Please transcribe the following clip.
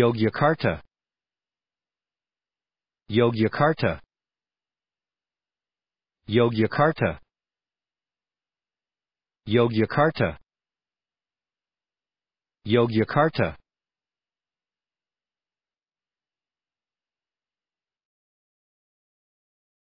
Yogyakarta Yogyakarta Yogyakarta Yogyakarta Yogyakarta